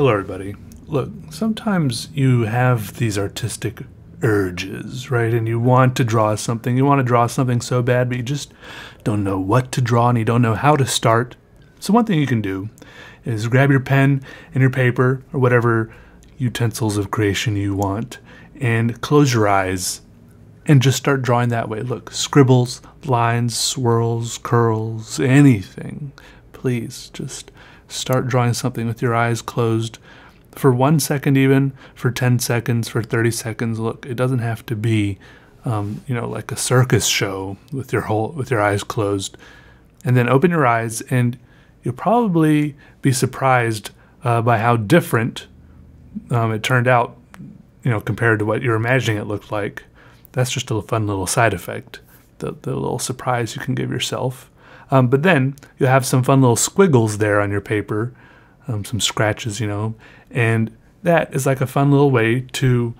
Hello, everybody. Look, sometimes you have these artistic urges, right? And you want to draw something. You want to draw something so bad, but you just don't know what to draw and you don't know how to start. So, one thing you can do is grab your pen and your paper or whatever utensils of creation you want and close your eyes and just start drawing that way. Look, scribbles, lines, swirls, curls, anything. Please just start drawing something with your eyes closed for one second, even for 10 seconds, for 30 seconds. Look, it doesn't have to be, um, you know, like a circus show with your whole with your eyes closed. And then open your eyes, and you'll probably be surprised uh, by how different um, it turned out, you know, compared to what you're imagining it looked like. That's just a fun little side effect, the, the little surprise you can give yourself. Um, but then you'll have some fun little squiggles there on your paper, um, some scratches, you know, and that is like a fun little way to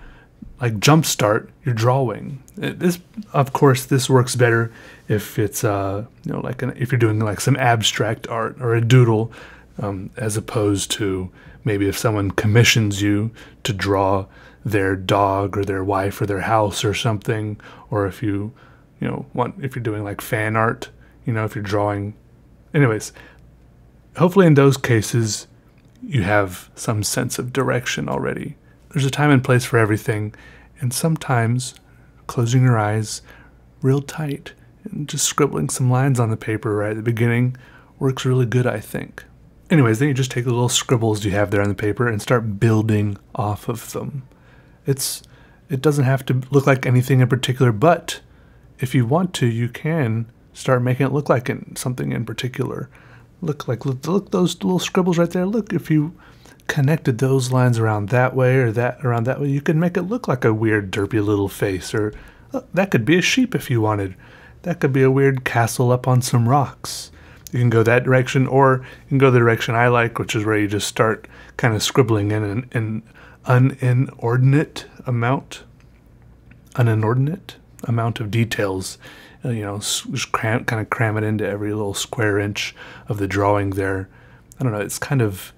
like jumpstart your drawing. Uh, this, of course, this works better if it's uh, you know like an, if you're doing like some abstract art or a doodle, um, as opposed to maybe if someone commissions you to draw their dog or their wife or their house or something, or if you you know want if you're doing like fan art, you know, if you're drawing. Anyways, hopefully in those cases, you have some sense of direction already. There's a time and place for everything, and sometimes closing your eyes real tight and just scribbling some lines on the paper right at the beginning works really good, I think. Anyways, then you just take the little scribbles you have there on the paper and start building off of them. It's it doesn't have to look like anything in particular, but if you want to, you can Start making it look like in, something in particular. Look like look, look those little scribbles right there. Look if you connected those lines around that way or that around that way, you could make it look like a weird derpy little face. Or uh, that could be a sheep if you wanted. That could be a weird castle up on some rocks you can go that direction or you can go the direction I like, which is where you just start kind of scribbling in an, an uninordinate amount. inordinate amount of details. Uh, you know, just cram, kind of cram it into every little square inch of the drawing there. I don't know. It's kind of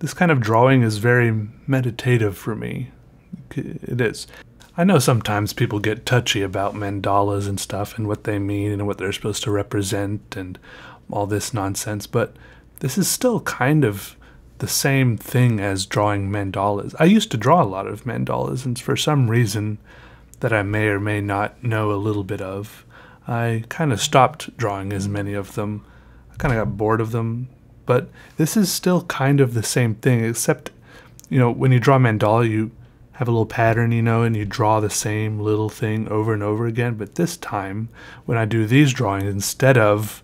this kind of drawing is very meditative for me. It is. I know sometimes people get touchy about mandalas and stuff and what they mean and what they're supposed to represent and all this nonsense, but this is still kind of the same thing as drawing mandalas. I used to draw a lot of mandalas, and for some reason, that I may or may not know a little bit of. I kind of stopped drawing as many of them. I kind of got bored of them. But this is still kind of the same thing, except, you know, when you draw mandala, you have a little pattern, you know, and you draw the same little thing over and over again. But this time, when I do these drawings, instead of,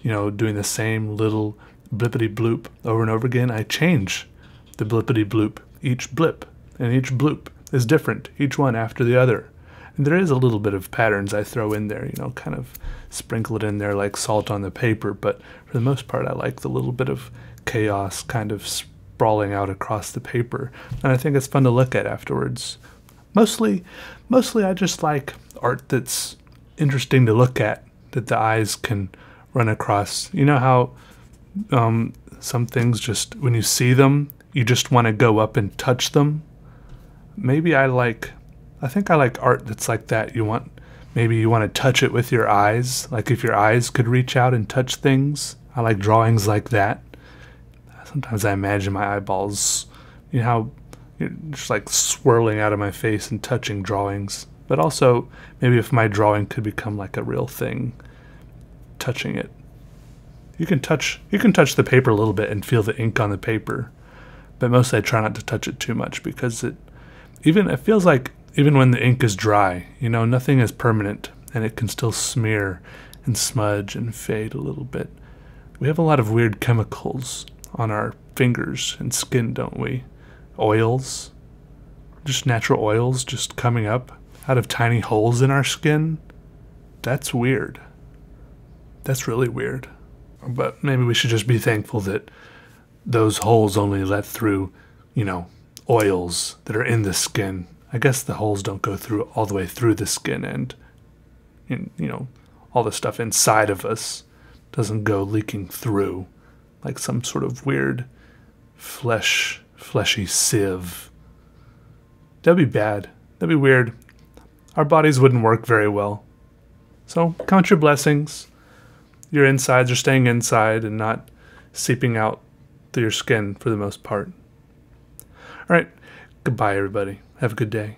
you know, doing the same little blippity bloop over and over again, I change the blippity bloop each blip and each bloop is different, each one after the other. And there is a little bit of patterns I throw in there, you know, kind of sprinkle it in there like salt on the paper, but for the most part, I like the little bit of chaos kind of sprawling out across the paper. And I think it's fun to look at afterwards. Mostly, mostly I just like art that's interesting to look at, that the eyes can run across. You know how um, some things just, when you see them, you just want to go up and touch them maybe I like, I think I like art that's like that. You want, maybe you want to touch it with your eyes. Like if your eyes could reach out and touch things. I like drawings like that. Sometimes I imagine my eyeballs, you know, how, you know, just like swirling out of my face and touching drawings. But also, maybe if my drawing could become like a real thing, touching it. You can touch you can touch the paper a little bit and feel the ink on the paper, but mostly I try not to touch it too much because it even it feels like even when the ink is dry, you know, nothing is permanent and it can still smear and smudge and fade a little bit. We have a lot of weird chemicals on our fingers and skin, don't we? Oils, just natural oils just coming up out of tiny holes in our skin. That's weird. That's really weird. But maybe we should just be thankful that those holes only let through, you know, oils that are in the skin. I guess the holes don't go through all the way through the skin and, and you know, all the stuff inside of us doesn't go leaking through like some sort of weird flesh fleshy sieve. That'd be bad. That'd be weird. Our bodies wouldn't work very well. So count your blessings. Your insides are staying inside and not seeping out through your skin for the most part. All right. Goodbye, everybody. Have a good day.